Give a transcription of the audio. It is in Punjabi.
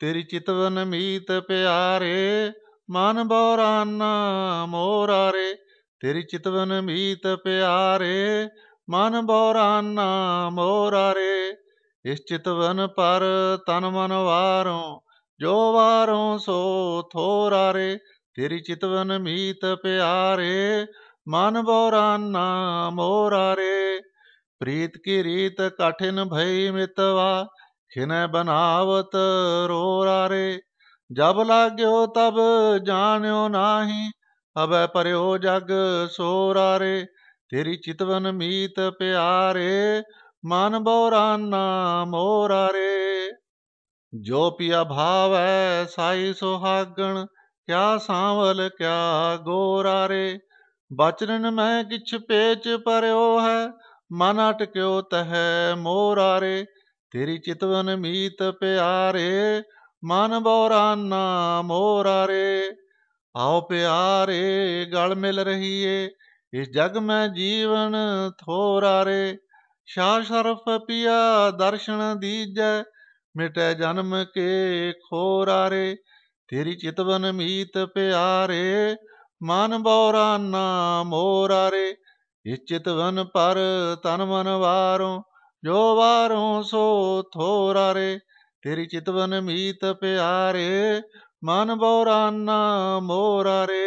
ਤੇਰੀ ਚਿਤਵਨ ਮੀਤ ਪਿਆਰੇ ਮਨ ਬੋਰਾਨਾ ਮੋਰਾ ਰੇ ਤੇਰੀ ਚਿਤਵਨ ਮੀਤ ਪਿਆਰੇ ਮਨ ਬੋਰਾਨਾ ਮੋਰਾ ਰੇ ਇਸ ਚਿਤਵਨ ਪਰ ਤਨ ਮਨ ਵਾਰੋਂ ਜੋ ਵਾਰੋਂ ਸੋ ਥੋਰਾ ਰੇ ਤੇਰੀ ਚਿਤਵਨ ਮੀਤ ਪਿਆਰੇ ਮਨ ਬੋਰਾਨਾ ਮੋਰਾ ਰੇ ਪ੍ਰੀਤ ਕੀ ਰੀਤ ਕਠਿਨ ਭਈ ਮਿਤਵਾ ਖਿਨੈ ਬਨਾਵਤ ਰੋਰਾਰੇ ਜਬ ਲਾਗਿਓ ਤਬ ਜਾਣਿਓ ਨਾਹੀ ਹਵੈ ਪਰਿਓ ਜਗ ਸੋਰਾਰੇ ਤੇਰੀ ਚਿਤਵਨ ਮੀਤ ਪਿਆਰੇ ਮਨ ਬੋਰਾਨਾ ਮੋਰਾਰੇ ਜੋ ਪਿਆ ਭਾਵੈ ਸਾਈ ਸੁਹਾਗਣ ਕਿਆ ਸਾਵਲ ਕਿਆ ਗੋਰਾਰੇ ਬਚਨ ਮੈਂ ਕਿਛ ਪੇਚ ਪਰਿਓ ਹੈ ਮਨ ਅਟਕਿਓ ਤਹਿ ਮੋਰਾਰੇ ਤੇਰੀ ਚਿਤਵਨ ਮੀਤ ਪਿਆਰੇ ਮਨ ਬੋਰਾਨਾ ਮੋਰਾ ਰੇ ਆਓ ਪਿਆਰੇ ਗਲ ਮਿਲ ਰਹੀਏ ਇਸ ਜਗ ਮੈਂ ਜੀਵਨ ਥੋਰਾ ਰੇ ਸ਼ਾਹ ਸ਼ਰਫ ਪਿਆ ਦਰਸ਼ਨ ਦੀਜੈ ਮਿਟੈ ਜਨਮ ਕੇ ਖੋਰਾ ਰੇ ਤੇਰੀ ਚਿਤਵਨ ਮੀਤ ਪਿਆਰੇ ਮਨ ਬੋਰਾਨਾ ਮੋਰਾ ਰੇ ਇਸ ਚਿਤਵਨ ਪਰ ਤਨ ਮਨ ਵਾਰੋਂ जो वारो सो थोरा रे तेरी चितवन मीत प्यारे मन बौराना मोरा रे